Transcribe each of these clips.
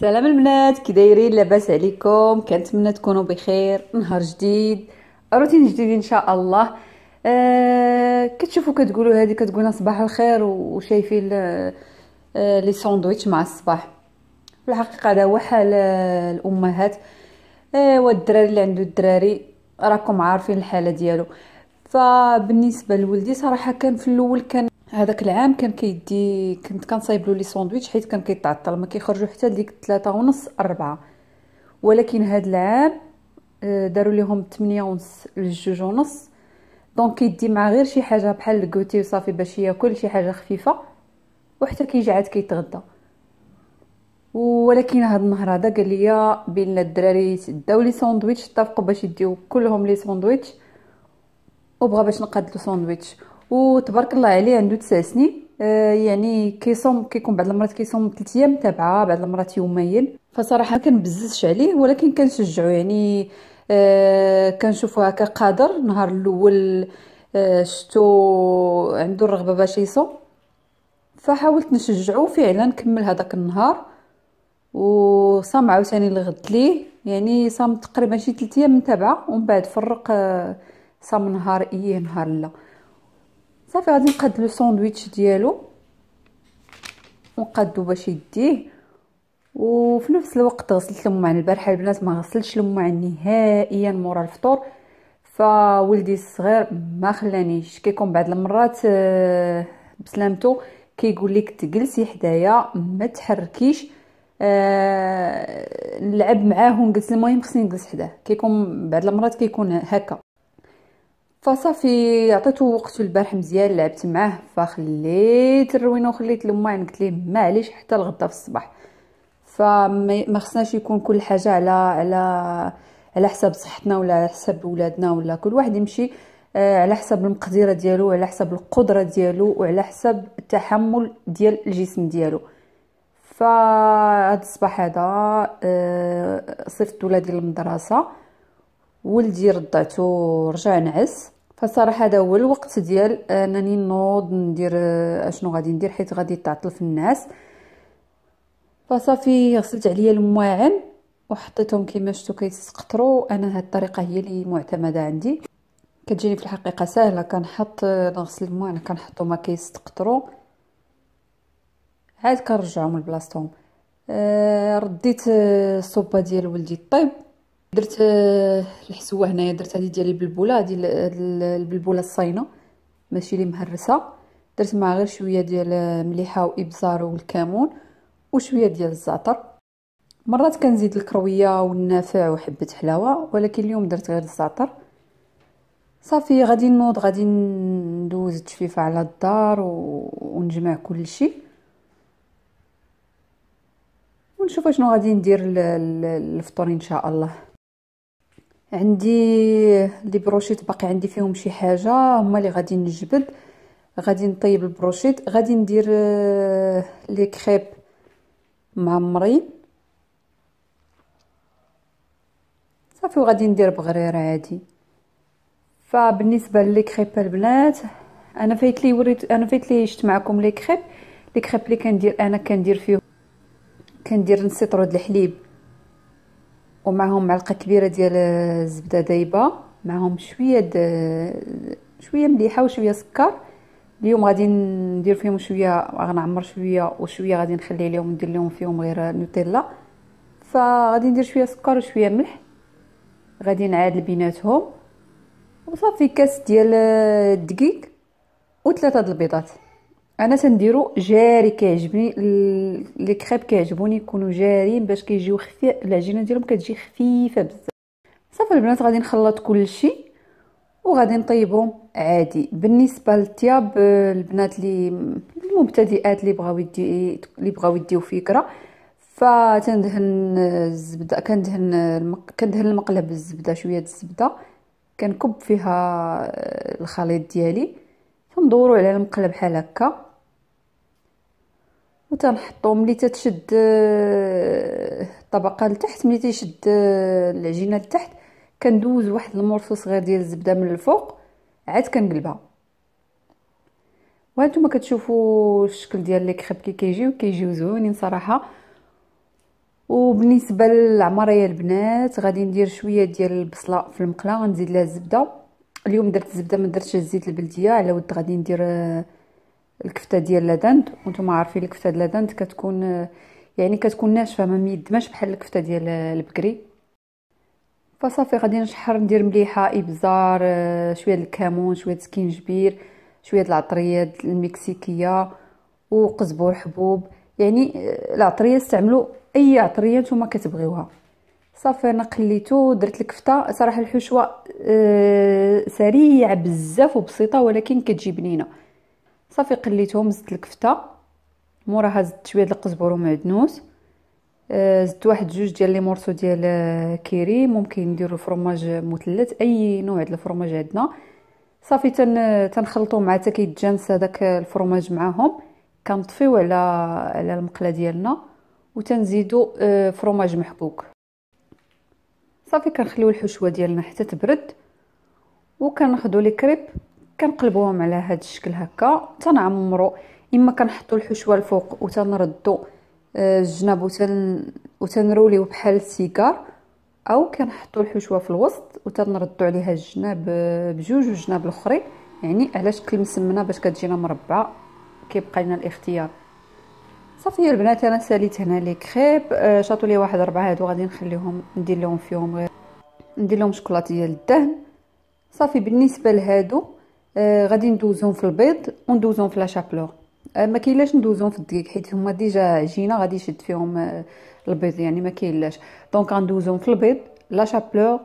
سلام البنات كي دايرين لاباس عليكم كنتمنى تكونوا بخير نهار جديد روتين جديد ان شاء الله آه كتشوفوا كتقولوا هذه كتقولنا صباح الخير وشايفين آه،, آه لي ساندويتش مع الصباح في الحقيقه هذا هو حال آه، الامهات آه والدراري اللي عنده الدراري راكم عارفين الحاله ديالو فبالنسبه لولدي صراحه كان في الاول كان هذاك العام كان كيدي كنت كنصايب له لي ساندويتش حيت كان كيتعطل ما كيخرجوا حتى ديك 3 ونص 4 ولكن هاد العام آه، داروا ليهم 8 ونص 2 ونص دونك كيدي مع غير شي حاجه بحال الكوتي وصافي باش ياكل شي حاجه خفيفه وحتى كيجي عاد كيتغدى ولكن هاد النهار هذا قال لي بان الدراري داو لي ساندويتش اتفقوا باش يديو كلهم لي ساندويتش وبغى باش نقاد لو ساندويتش وتبارك الله عليه عنده 9 سنين آه، يعني كيصوم كيكون بعض المرات كيصوم 3 ايام متابعه بعض المرات يومين فصراحه ما كنبززش عليه ولكن كنشجعو يعني آه، كنشوفو هكا قادر النهار الاول آه، شتو عنده الرغبه باش يصوم فحاولت نشجعو فعلا كمل هذاك النهار وصام عاوتاني لغد ليه يعني صام تقريبا شي 3 ايام متابعه ومن بعد فرق صام نهار ايه نهار لا صافي غادي نقاد لو ساندويتش ديالو ونقادو باش يديه وفي نفس الوقت غسلت عن يعني البارحه البنات ما غسلتش عن نهائيا مورا الفطور فولدي الصغير ما خلانيش كيكون بعض المرات آه، بسلامته كيقول لك تجلسي حدايا ما تحركيش آه، نلعب معاه ونجلس المهم خصني نجلس حداه كيكون بعض المرات كيكون هكا فصافي عطيتو وقت البارح مزيان لعبت معاه فخليت الروينه وخليت الماين قلت ليه معليش حتى الغدا في الصباح فما خصناش يكون كل حاجه على على على حساب صحتنا ولا على حساب ولادنا ولا كل واحد يمشي آه، على حساب المقدره ديالو على حساب القدره ديالو وعلى حساب التحمل ديال الجسم ديالو فهاد الصباح هذا آه، صيفطت ولادي للمدرسه ولدي رضعتو رجع نعس فالصراحه هذا هو الوقت ديال انني نوض ندير اشنو آه، غادي ندير حيت غادي تعطل في النعاس فصافي غسلت عليا المواعن وحطيتهم كما شفتوا كيتسقطروا انا هاد الطريقه هي اللي معتمده عندي كتجيني في الحقيقه سهله كنحط آه، نغسل المواعن كنحطو ما كيستقطروا عاد كنرجعهم لبلاصتهم آه رديت آه، الصوبه ديال ولدي الطيب درت الحسوه هنايا درت هذه ديال البلبوله هذه البلبوله الصاينه ماشي اللي مهرسه درت معها غير شويه ديال آه، مليحه وابزار والكمون وشويه ديال الزعتر مرات كنزيد الكرويه والنافع وحبه حلاوه ولكن اليوم درت غير الزعتر صافي غادي نوض غادي ندوز التجفيفه على الدار و... ونجمع كل شيء ونشوف شنو غادي ندير الفطور ان شاء الله عندي لي بروشيت باقي عندي فيهم شي حاجه هما اللي غادي نجبد غادي نطيب البروشيت غادي ندير آه، لي كريب معمرين صافي وغادي ندير بغرير عادي فبالنسبه لي كريب البنات انا فايت لي وريت انا فايت لي شفت معكم لي كريب لي كريب لي كندير انا كندير فيه كندير نسيطرو د الحليب ومعهم معلقه كبيره ديال الزبده دايبه معهم شويه د... شويه مليحه وشويه سكر اليوم غادي ندير فيهم شويه غنعمر شويه وشويه غادي نخلي لهم ندير لهم فيهم غير نوتيلا فغادي ندير شويه سكر وشويه ملح غادي نعادل بيناتهم وصافي كاس ديال الدقيق وثلاثه د البيضات انا تنديرو جاري كيعجبني لي كريب كيعجبوني يكونوا جاريين باش كيجيو خفيف العجينه ديالهم كتجي خفيفه بزاف صافي البنات غادي نخلط كلشي وغادي نطيبهم عادي بالنسبه للطياب البنات اللي المبتدئات اللي بغاو يدي اللي بغاو يديو فكره فتندهن الزبده كندهن المق... كندهن المقله بالزبده شويه الزبده كنكب فيها الخليط ديالي تندورو على المقله بحال هكا وتنحطو ملي تتشد الطبقه آه، لتحت ملي تيشد آه، العجينه لتحت كندوز واحد المورصو صغير ديال الزبده من الفوق عاد كنقلبها وهانتوما كتشوفوا الشكل ديال لي كريب كي كيجيو كيجيو زوينين صراحه وبالنسبه للعماريه البنات غادي ندير شويه ديال البصله في المقله غنزيد لها الزبده اليوم درت الزبده ما درتش الزيت البلديه على ود غادي ندير آه، الكفته ديال لادند وانتم عارفين الكفته ديال لادند كتكون يعني كتكون ناشفه ما ميدماش بحال الكفته ديال البكري فصافي غادي نشحر ندير مليحه ابزار آه، شويه الكمون شويه السكينجبير شويه العطريه المكسيكيه وقزبر حبوب يعني آه، العطريه استعملوا اي عطريه نتوما كتبغيوها صافي انا قليتو درت الكفته صراحه الحشوه آه، سريعه بزاف وبسيطه ولكن كتجي بنينه صافي قليتهم زدت الكفته موراها زدت شويه د القزبر ومعدنوس آه، زدت واحد جوج ديال لي مورسو ديال آه، كيري ممكن نديرو الفرماج مثلث اي نوع ديال الفرماج عندنا صافي تن تنخلطو مع حتى كيتجانس هذاك الفرماج معاهم كنطفيو على على المقله ديالنا وتنزيدو آه، فرماج محكوك صافي كنخليو الحشوه ديالنا حتى تبرد وكناخذوا لي كريب كنقلبوهم على هذا الشكل هكا تنعمرو اما كنحطو الحشوه الفوق وتنردو آه، الجناب وتن وتنروليو بحال السيكار او كنحطو الحشوه في الوسط وتنردو عليها الجناب آه، بجوج والجناب الاخرين يعني على شكل مسمنه باش كتجينا مربعه كيبقى لنا الاختيار صافي البنات انا ساليت هنا لي كريب آه، شاطو لي واحد اربعه هادو غادي نخليهم ندير لهم فيهم غير ندير لهم شوكولاته ديال الدهن صافي بالنسبه لهادو آه، غادي ندوزهم في البيض وندوزهم في لا شابلوغ آه، ما كاينلاش ندوزهم في الدقيق حيت هما ديجا عجينه غادي يشد فيهم آه، البيض يعني ما كاينلاش دونك غندوزهم في البيض لا شابلوغ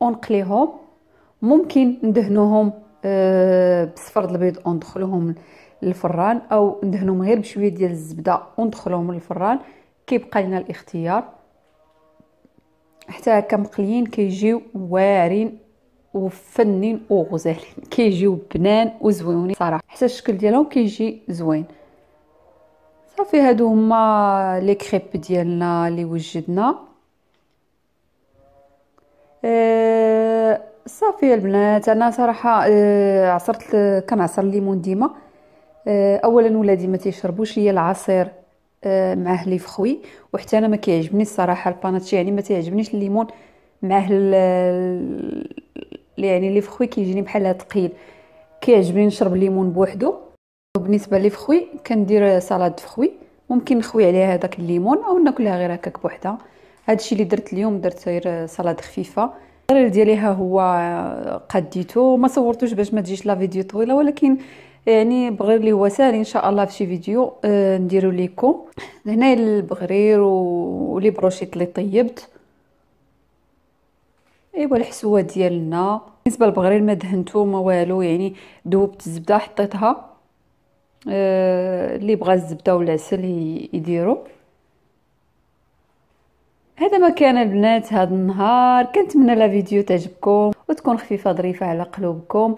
ونقليهم ممكن ندهنوهم آه بصفر البيض وندخلوهم للفران او ندهنوهم غير بشويه ديال الزبده وندخلوهم للفران كيبقى لنا الاختيار حتى هكا مقليين كيجيو واعرين وفنين وغزالين كيجيو بنان وزوينين صراحه حتى الشكل ديالهم كيجي زوين صافي هادو هما لي كريب ديالنا لي وجدنا أه صافي البنات انا صراحه أه عصرت كنعصر الليمون ديما أه اولا ولادي ما تيشربوش ليا العصير معاه لي فخوي وحتى انا ما كيعجبني الصراحه الباناتشي يعني ما تيعجبنيش الليمون معاه يعني لي فخوي كيجيني بحال ثقيل كيعجبني نشرب ليمون بوحدو وبالنسبه لي فخوي كندير سلطه فخوي ممكن نخوي عليها هذاك الليمون او ناكلها غير هكاك بوحدها هادشي اللي درت اليوم درت غير سلطه خفيفه الغرير ديالها هو قديتو ما صورتوش باش ما تجيش لا فيديو طويله ولكن يعني بغير اللي هو ساهل ان شاء الله في شي فيديو آه، نديرو ليكم هنا البغرير ولي بروشيط اللي طيبت ايوا الحسوه ديالنا بالنسبه للبغرير ما دهنتو ما والو يعني ذوبت الزبده حطيتها آه، اللي بغى الزبده ولا العسل يديرو هذا ما كان البنات هذا النهار كنتمنى لا فيديو تعجبكم وتكون خفيفه ظريفه على قلوبكم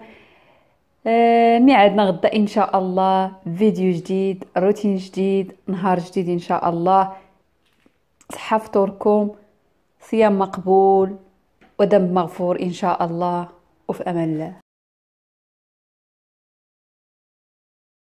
آه ميعادنا غدا ان شاء الله فيديو جديد روتين جديد نهار جديد ان شاء الله صحه فطوركم صيام مقبول ودم مغفور إن شاء الله وفي أمان الله